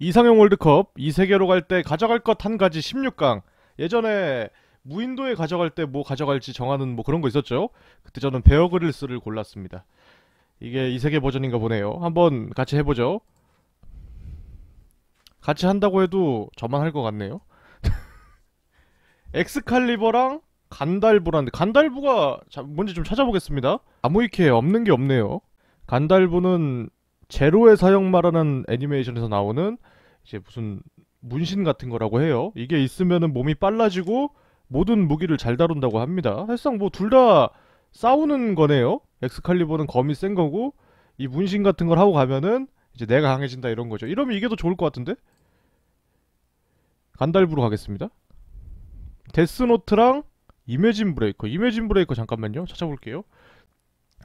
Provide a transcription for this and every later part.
이상형 월드컵 이 세계로 갈 때 가져갈 것 한 가지 16강 예전에 무인도에 가져갈 때 뭐 가져갈지 정하는 뭐 그런 거 있었죠 그때 저는 베어그릴스를 골랐습니다 이게 이 세계 버전인가 보네요 한번 같이 해보죠 같이 한다고 해도 저만 할 것 같네요 엑스칼리버랑 간달부라는데 간달부가 자, 뭔지 좀 찾아보겠습니다 아무이케 없는 게 없네요 간달부는 제로의 사형마라는 애니메이션에서 나오는 이제 무슨 문신 같은 거라고 해요. 이게 있으면은 몸이 빨라지고 모든 무기를 잘 다룬다고 합니다. 사실상 뭐 둘 다 싸우는 거네요. 엑스칼리버는 검이 센 거고 이 문신 같은 걸 하고 가면은 이제 내가 강해진다 이런 거죠. 이러면 이게 더 좋을 것 같은데? 간달부로 가겠습니다. 데스노트랑 이매진 브레이커. 이매진 브레이커 잠깐만요. 찾아볼게요.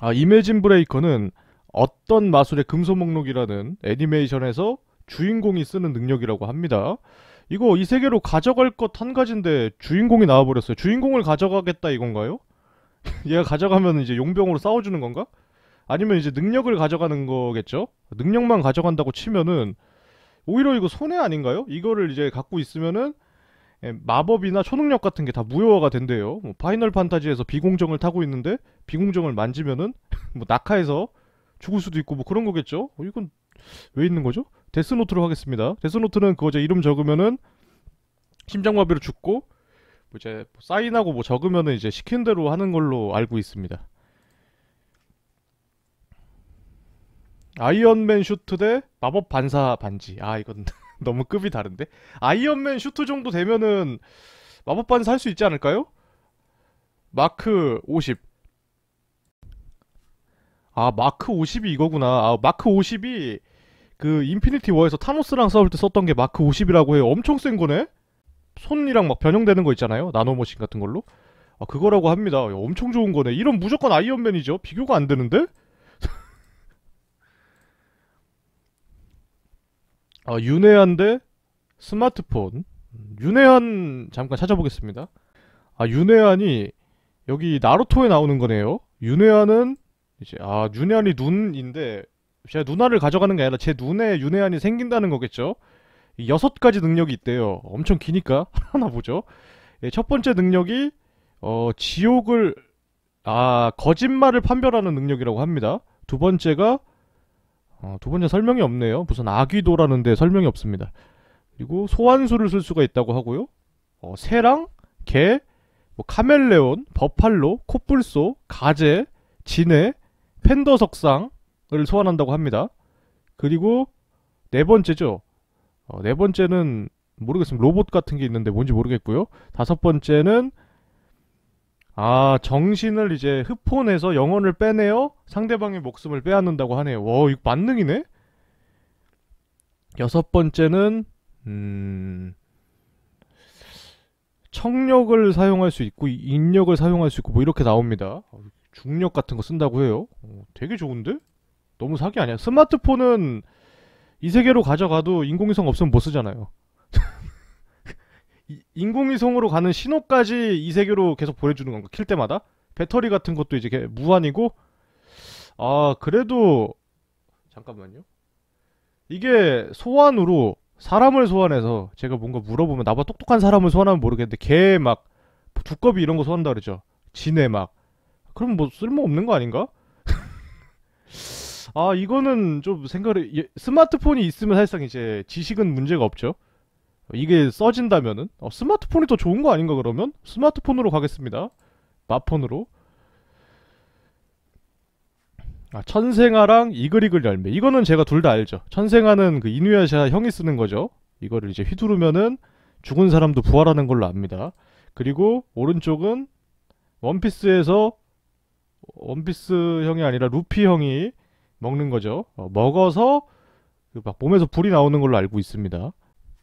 아 이매진 브레이커는 어떤 마술의 금소목록이라는 애니메이션에서 주인공이 쓰는 능력이라고 합니다. 이거 이 세계로 가져갈 것 한 가지인데 주인공이 나와버렸어요. 주인공을 가져가겠다 이건가요? 얘가 가져가면 이제 용병으로 싸워주는 건가? 아니면 이제 능력을 가져가는 거겠죠? 능력만 가져간다고 치면은 오히려 이거 손해 아닌가요? 이거를 이제 갖고 있으면은 예, 마법이나 초능력 같은 게 다 무효화가 된대요. 뭐 파이널 판타지에서 비공정을 타고 있는데 비공정을 만지면은 뭐 낙하해서 죽을 수도 있고 뭐 그런 거겠죠? 어, 이건 왜 있는 거죠? 데스노트로 하겠습니다. 데스노트는 그거 이제 이름 적으면은 심장마비로 죽고 뭐 이제 뭐 사인하고 뭐 적으면은 이제 시킨 대로 하는 걸로 알고 있습니다. 아이언맨 슈트 대 마법 반사 반지. 아 이건 너무 급이 다른데. 아이언맨 슈트 정도 되면은 마법 반사 할 수 있지 않을까요? 마크 50. 아 마크 50이 이거구나. 아 마크 50이 그 인피니티 워에서 타노스랑 싸울 때 썼던 게 마크 50이라고 해. 엄청 센 거네. 손이랑 막 변형되는 거 있잖아요. 나노머신 같은 걸로. 아 그거라고 합니다. 야, 엄청 좋은 거네. 이런 무조건 아이언맨이죠. 비교가 안 되는데? 아 윤회한데 스마트폰. 윤회한 잠깐 찾아보겠습니다. 아 윤회한이 여기 나루토에 나오는 거네요. 윤회한은 이제 아 윤회안이 눈인데 제가 누나를 가져가는 게 아니라 제 눈에 윤회안이 생긴다는 거겠죠? 여섯 가지 능력이 있대요. 엄청 기니까 하나 보죠. 예, 첫 번째 능력이 어 지옥을 아 거짓말을 판별하는 능력이라고 합니다. 두 번째가 어, 두 번째 설명이 없네요. 무슨 아귀도라는데 설명이 없습니다. 그리고 소환수를 쓸 수가 있다고 하고요. 어, 새랑 개, 뭐 카멜레온, 버팔로, 코뿔소, 가재, 진해, 팬더석상을 소환한다고 합니다. 그리고 네 번째죠. 어, 네 번째는 모르겠습니다. 로봇 같은 게 있는데 뭔지 모르겠고요. 다섯 번째는 아 정신을 이제 흡혼해서 영혼을 빼내어 상대방의 목숨을 빼앗는다고 하네요. 와 이거 만능이네. 여섯 번째는 음... 청력을 사용할 수 있고 인력을 사용할 수 있고 뭐 이렇게 나옵니다. 중력 같은 거 쓴다고 해요. 어, 되게 좋은데? 너무 사기 아니야? 스마트폰은 이 세계로 가져가도 인공위성 없으면 못 쓰잖아요. 인공위성으로 가는 신호까지 이 세계로 계속 보내주는 건가? 킬 때마다? 배터리 같은 것도 이제 무한이고? 아, 그래도, 잠깐만요. 이게 소환으로 사람을 소환해서 제가 뭔가 물어보면 나보다 똑똑한 사람을 소환하면 모르겠는데 개 막 두꺼비 이런 거 소환한다 그러죠. 지네 막 그럼 뭐 쓸모없는 거 아닌가? 아 이거는 좀 생각을 예, 스마트폰이 있으면 사실상 이제 지식은 문제가 없죠 이게 써진다면은 어, 스마트폰이 더 좋은 거 아닌가 그러면 스마트폰으로 가겠습니다 마폰으로 아 천생아랑 이글이글 열매 이거는 제가 둘 다 알죠 천생아는 그 이누야샤 형이 쓰는 거죠 이거를 이제 휘두르면은 죽은 사람도 부활하는 걸로 압니다 그리고 오른쪽은 원피스에서 원피스 형이 아니라 루피 형이 먹는 거죠. 어, 먹어서 그막 몸에서 불이 나오는 걸로 알고 있습니다.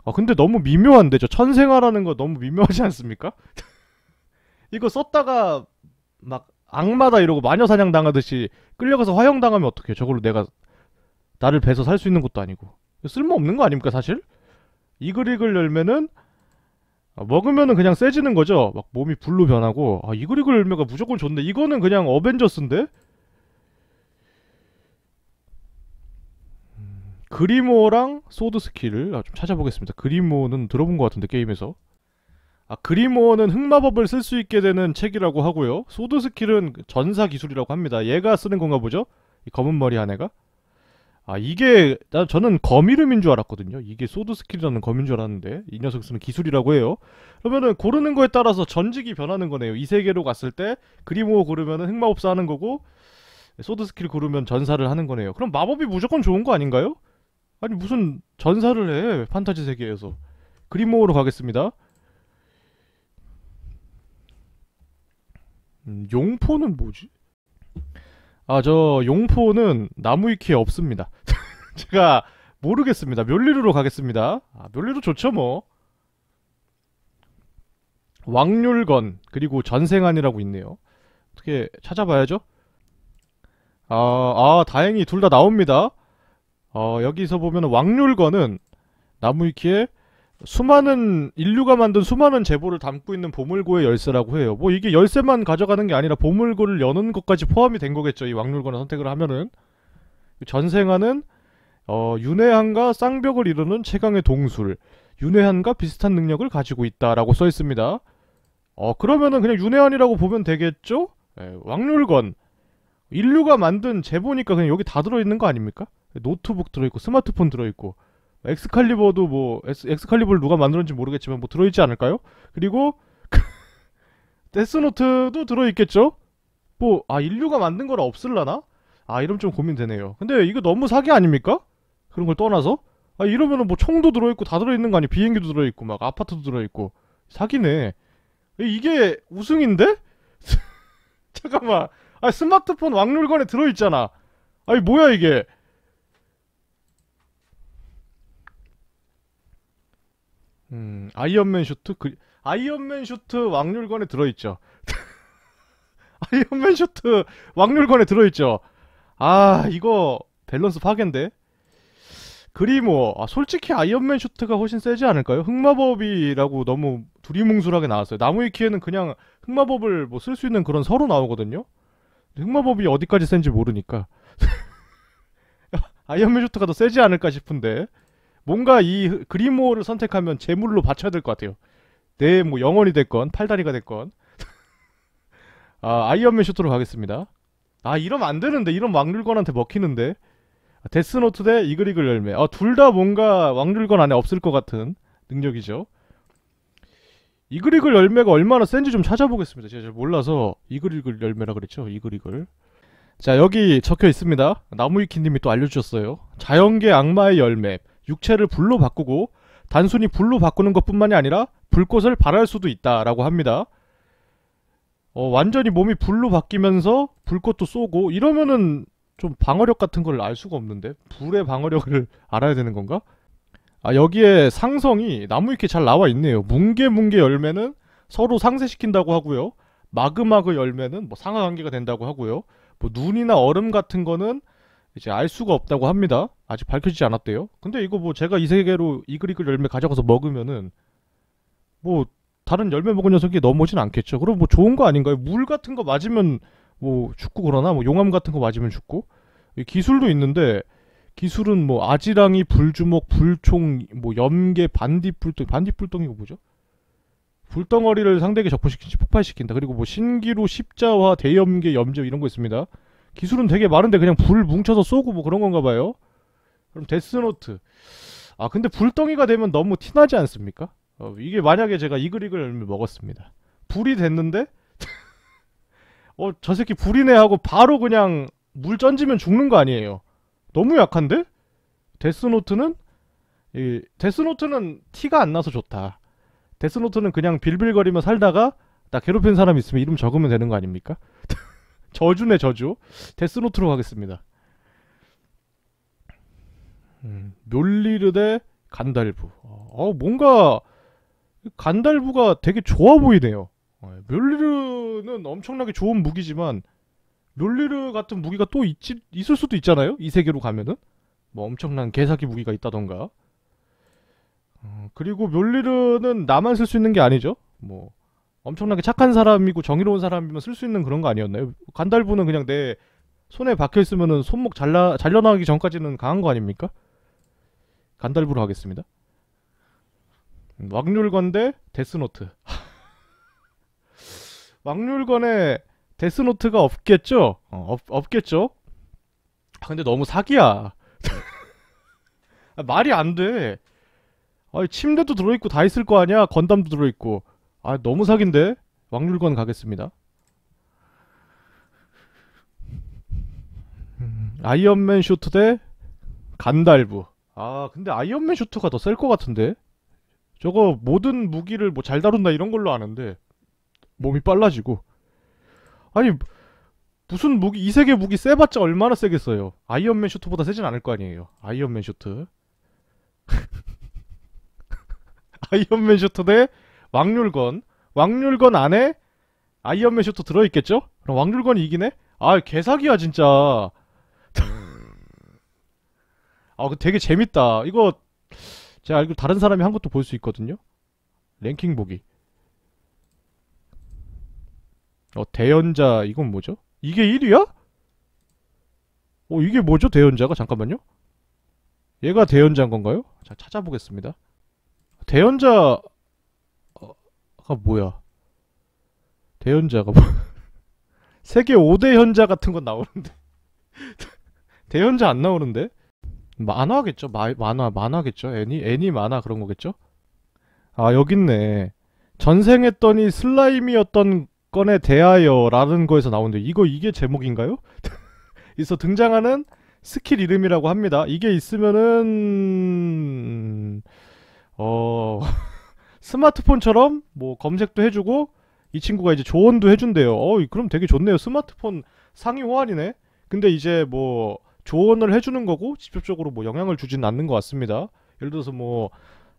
아 근데 너무 미묘한데 저 천생아라는 거 너무 미묘하지 않습니까? 이거 썼다가 막 악마다 이러고 마녀 사냥 당하듯이 끌려가서 화형 당하면 어떡해 요 저걸로 내가 나를 배서 살 수 있는 것도 아니고 쓸모없는 거 아닙니까 사실? 이글 이글 열면은 아, 먹으면은 그냥 세지는 거죠 막 몸이 불로 변하고 아 이글이글 열매가 무조건 좋네 이거는 그냥 어벤져스인데? 음, 그리모랑 소드 스킬을 아, 좀 찾아보겠습니다 그리모는 들어본 것 같은데 게임에서 아, 그리모어는 흑마법을 쓸 수 있게 되는 책이라고 하고요. 소드 스킬은 전사 기술이라고 합니다. 얘가 쓰는 건가 보죠? 이 검은 머리 한 애가? 아 이게 나 저는 검 이름인 줄 알았거든요 이게 소드 스킬이라는 검인 줄 알았는데 이 녀석 쓰는 기술이라고 해요 그러면은 고르는 거에 따라서 전직이 변하는 거네요 이 세계로 갔을 때 그리모 고르면은 흑마법사 하는 거고 소드 스킬 고르면 전사를 하는 거네요 그럼 마법이 무조건 좋은 거 아닌가요? 아니 무슨 전사를 해 판타지 세계에서 그리모로 가겠습니다 음, 용포는 뭐지? 아, 저 용포는 나무위키에 없습니다. 제가 모르겠습니다. 멸리루로 가겠습니다. 아, 멸리루 좋죠, 뭐. 왕률건, 그리고 전생안이라고 있네요. 어떻게 찾아봐야죠? 아, 아 다행히 둘 다 나옵니다. 어, 여기서 보면 왕률건은 나무위키에 수많은 인류가 만든 수많은 제보를 담고 있는 보물고의 열쇠라고 해요. 뭐 이게 열쇠만 가져가는 게 아니라 보물고를 여는 것까지 포함이 된 거겠죠. 이 왕률권을 선택을 하면은 전생하는 어, 윤회한과 쌍벽을 이루는 최강의 동술 윤회한과 비슷한 능력을 가지고 있다라고 써 있습니다. 어 그러면은 그냥 윤회한이라고 보면 되겠죠? 예, 왕률건 인류가 만든 제보니까 그냥 여기 다 들어있는 거 아닙니까? 노트북 들어있고 스마트폰 들어있고 엑스칼리버도 뭐 엑스칼리버를 엑스 누가 만들었는지 모르겠지만 뭐 들어있지 않을까요? 그리고 데스노트도 들어있겠죠? 뭐 아 인류가 만든 거라 없을라나? 아 이러면 좀 고민되네요 근데 이거 너무 사기 아닙니까? 그런 걸 떠나서? 아 이러면은 뭐 총도 들어있고 다 들어있는 거 아니야 비행기도 들어있고 막 아파트도 들어있고 사기네 이게 우승인데? 잠깐만 아 스마트폰 왕률관에 들어있잖아 아니 뭐야 이게 음, 아이언맨 쇼트 그, 아이언맨 쇼트 왕률관에 들어있죠. 아이언맨 쇼트 왕률관에 들어있죠. 아, 이거 밸런스 파괴인데? 그리모, 아, 솔직히 아이언맨 쇼트가 훨씬 세지 않을까요? 흑마법이라고 너무 두리뭉술하게 나왔어요. 나무위키에는 그냥 흑마법을 뭐 쓸 수 있는 그런 서로 나오거든요? 흑마법이 어디까지 센지 모르니까. 아이언맨 쇼트가더 세지 않을까 싶은데. 뭔가 이 그리모어를 선택하면 재물로 바쳐야 될 것 같아요. 내 뭐영원이 됐건 팔다리가 됐건 아, 아이언맨 쇼트로 가겠습니다. 아 이러면 안 되는데 이런 왕률건한테 먹히는데 아, 데스노트 대 이글이글 열매 아, 둘 다 뭔가 왕률건 안에 없을 것 같은 능력이죠. 이글이글 열매가 얼마나 센지 좀 찾아보겠습니다. 제가 잘 몰라서 이글이글 열매라 그랬죠. 이글이글 자 여기 적혀 있습니다. 나무위키님이 또 알려주셨어요. 자연계 악마의 열매 육체를 불로 바꾸고 단순히 불로 바꾸는 것뿐만이 아니라 불꽃을 발할 수도 있다라고 합니다. 어, 완전히 몸이 불로 바뀌면서 불꽃도 쏘고 이러면은 좀 방어력 같은 걸 알 수가 없는데 불의 방어력을 알아야 되는 건가? 아 여기에 상성이 나무 이렇게 잘 나와 있네요. 뭉게뭉게 열매는 서로 상쇄시킨다고 하고요. 마그마그 열매는 뭐 상하 관계가 된다고 하고요. 뭐 눈이나 얼음 같은 거는 이제 알 수가 없다고 합니다. 아직 밝혀지지 않았대요. 근데 이거 뭐 제가 이 세계로 이글이글 열매 가져가서 먹으면은 뭐 다른 열매 먹은 녀석이 넘어오진 않겠죠. 그럼 뭐 좋은 거 아닌가요? 물 같은 거 맞으면 뭐 죽고 그러나 뭐 용암 같은 거 맞으면 죽고 기술도 있는데 기술은 뭐 아지랑이 불주먹 불총 뭐 염계 반딧불똥반딧불똥이가 뭐죠? 불덩어리를 상대에게 적포시킨지 폭발시킨다. 그리고 뭐 신기루 십자화 대염계 염제 이런 거 있습니다. 기술은 되게 많은데 그냥 불 뭉쳐서 쏘고 뭐 그런 건가 봐요. 그럼 데스노트. 아 근데 불덩이가 되면 너무 티나지 않습니까? 어, 이게 만약에 제가 이글이글 먹었습니다. 불이 됐는데 어 저 새끼 불이네 하고 바로 그냥 물 던지면 죽는 거 아니에요. 너무 약한데? 데스노트는 이 데스노트는 티가 안 나서 좋다. 데스노트는 그냥 빌빌거리며 살다가 나 괴롭힌 사람 있으면 이름 적으면 되는 거 아닙니까? 저주네 저주 데스노트로 가겠습니다 음, 묘리르 대 간달부 어, 어, 뭔가 간달부가 되게 좋아 보이네요 어, 묘리르는 엄청나게 좋은 무기지만 롤리르 같은 무기가 또 있지, 있을 수도 있잖아요? 이 세계로 가면은? 뭐 엄청난 개사기 무기가 있다던가 어, 그리고 롤리르는 나만 쓸 수 있는 게 아니죠 뭐 엄청나게 착한 사람이고 정의로운 사람이면 쓸 수 있는 그런 거 아니었나요? 간달부는 그냥 내 손에 박혀 있으면은 손목 잘라 잘려나기 가 전까지는 강한 거 아닙니까? 간달부로 하겠습니다. 음, 왕률건대 데스노트. 왕률건에 데스노트가 없겠죠? 어, 없, 없겠죠? 아, 근데 너무 사기야. 아, 말이 안 돼. 아, 침대도 들어있고 다 있을 거 아니야? 건담도 들어있고. 아 너무 사기인데? 왕률관 가겠습니다. 음, 아이언맨 쇼트 대 간달부 아 근데 아이언맨 쇼트가 더셀것 같은데? 저거 모든 무기를 뭐 잘 다룬다 이런 걸로 아는데 몸이 빨라지고 아니 무슨 무기 이 세계 무기 세봤자 얼마나 세겠어요 아이언맨 쇼트보다 세진 않을 거 아니에요 아이언맨 쇼트 아이언맨 쇼트 대 왕률건 왕률건 안에 아이언맨 슈트 들어있겠죠? 그럼 왕률건이 이기네? 아 개사기야 진짜 음. 아 그 되게 재밌다 이거 제가 알고 다른 사람이 한 것도 볼 수 있거든요 랭킹 보기 어 대연자 이건 뭐죠? 이게 1위야? 어 이게 뭐죠 대연자가? 잠깐만요 얘가 대연자인 건가요? 자 찾아보겠습니다 대연자 아 뭐야 대현자가 뭐 세계 5대 현자 같은 건 나오는데 대현자 안 나오는데 만화겠죠 마, 만화 만화겠죠 애니 애니 만화 그런 거겠죠 아여깄네 전생했더니 슬라임이었던 건에 대하여 라는 거에서 나오는데 이거 이게 제목인가요? 있어 등장하는 스킬 이름이라고 합니다 이게 있으면은 어... 스마트폰처럼 뭐 검색도 해주고 이 친구가 이제 조언도 해준대요. 어, 그럼 되게 좋네요. 스마트폰 상위 호환이네. 근데 이제 뭐 조언을 해주는 거고 직접적으로 뭐 영향을 주진 않는 것 같습니다. 예를 들어서 뭐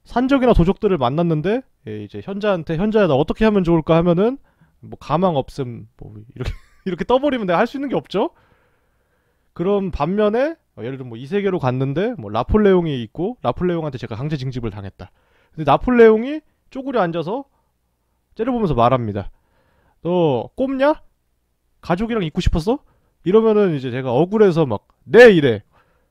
산적이나 도적들을 만났는데 예, 이제 현자한테 현자에다 어떻게 하면 좋을까 하면은 뭐 가망 없음 뭐 이렇게 이렇게 떠버리면 내가 할 수 있는 게 없죠. 그럼 반면에 어, 예를 들어 뭐이 세계로 갔는데 뭐라폴레옹이 있고 라폴레옹한테 제가 강제 징집을 당했다. 근데 나폴레옹이 쪼그려 앉아서 째려보면서 말합니다. 너 꼽냐? 가족이랑 있고 싶었어? 이러면은 이제 제가 억울해서 막 네 이래.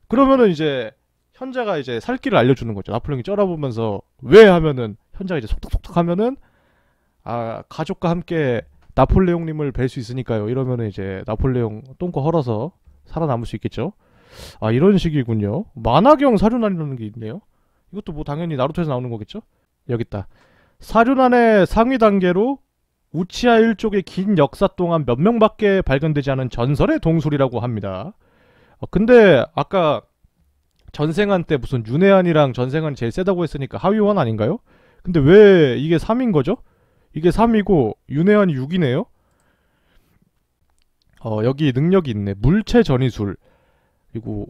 그러면은 이제 현자가 이제 살 길을 알려주는 거죠. 나폴레옹이 쩔어보면서 왜 하면은 현자가 이제 속닥속닥 하면은 아 가족과 함께 나폴레옹님을 뵐 수 있으니까요. 이러면은 이제 나폴레옹 똥꼬 헐어서 살아남을 수 있겠죠. 아 이런 식이군요. 만화경 사륜난이라는 게 있네요. 이것도 뭐 당연히 나루토에서 나오는 거겠죠? 여기 있다. 사륜안의 상위 단계로 우치아 일족의 긴 역사 동안 몇 명밖에 발견되지 않은 전설의 동술이라고 합니다. 어, 근데 아까 전생한 때 무슨 윤회안이랑 전생한이 제일 세다고 했으니까 하위원 아닌가요? 근데 왜 이게 3인 거죠? 이게 3이고 윤회안이 6이네요? 어, 여기 능력이 있네. 물체 전이술. 그리고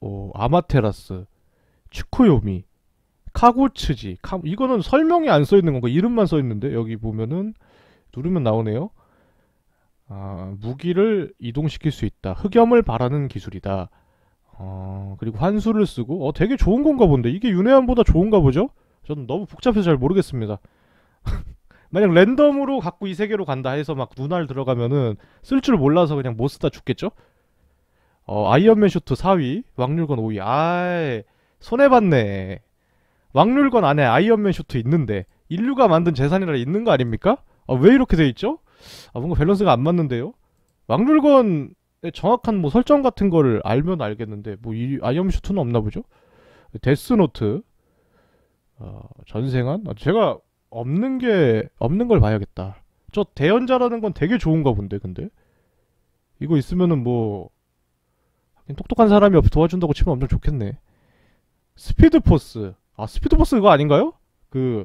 어, 아마테라스, 츄코요미, 카구츠지. 카, 이거는 설명이 안 써 있는 건가? 이름만 써 있는데 여기 보면은 누르면 나오네요. 아, 무기를 이동시킬 수 있다. 흑염을 바라는 기술이다. 어, 그리고 환수를 쓰고 어 되게 좋은 건가 본데 이게 윤회안보다 좋은가 보죠? 저는 너무 복잡해서 잘 모르겠습니다. 만약 랜덤으로 갖고 이 세계로 간다 해서 막 눈알 들어가면은 쓸 줄 몰라서 그냥 못 쓰다 죽겠죠? 어, 아이언맨 슈트 4위, 왕률건 5위. 아이, 손해봤네. 왕률건 안에 아이언맨 쇼트 있는데 인류가 만든 재산이라 있는 거 아닙니까? 아, 왜 이렇게 돼 있죠? 아, 뭔가 밸런스가 안 맞는데요? 왕률건의 정확한 뭐 설정 같은 거를 알면 알겠는데 뭐 이 아이언맨 쇼트는 없나 보죠? 데스노트 어, 전생한 아, 제가 없는 게 없는 걸 봐야겠다. 저 대연자라는 건 되게 좋은가 본데 근데 이거 있으면은 뭐 똑똑한 사람이 도와준다고 치면 엄청 좋겠네. 스피드 포스 아 스피드버스 그거 아닌가요? 그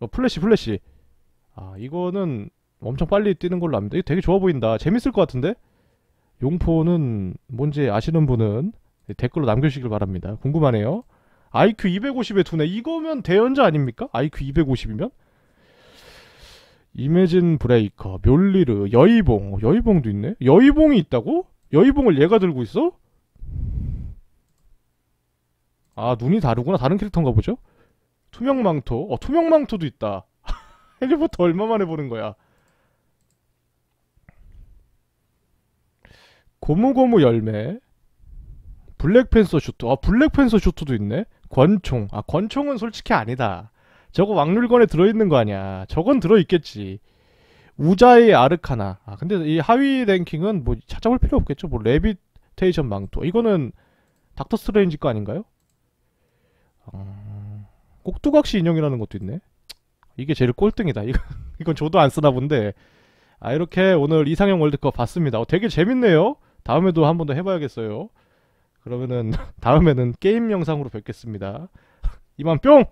어, 플래시 플래시 아 이거는 엄청 빨리 뛰는 걸로 압니다 이거 되게 좋아 보인다 재밌을 것 같은데 용포는 뭔지 아시는 분은 댓글로 남겨주시길 바랍니다 궁금하네요 IQ 250에 두네 이거면 대연자 아닙니까? IQ 250이면? 이매진 브레이커, 묘리르, 여의봉 어, 여의봉도 있네? 여의봉이 있다고? 여의봉을 얘가 들고 있어? 아 눈이 다르구나 다른 캐릭터인가 보죠? 투명망토 어 투명망토도 있다 해리포터 얼마만에 보는 거야 고무고무 열매 블랙팬서 슈트 아 블랙팬서 슈트도 있네 권총 아 권총은 솔직히 아니다 저거 왕률건에 들어있는 거 아니야 저건 들어있겠지 우자의 아르카나 아 근데 이 하위 랭킹은 뭐 찾아볼 필요 없겠죠 뭐 레비테이션 망토 이거는 닥터 스트레인지 거 아닌가요? 어... 꼭두각시 인형이라는 것도 있네 이게 제일 꼴등이다 이건, 이건 저도 안 쓰나 본데 아 이렇게 오늘 이상형 월드컵 봤습니다 어, 되게 재밌네요 다음에도 한 번 더 해봐야겠어요 그러면은 다음에는 게임 영상으로 뵙겠습니다 이만 뿅!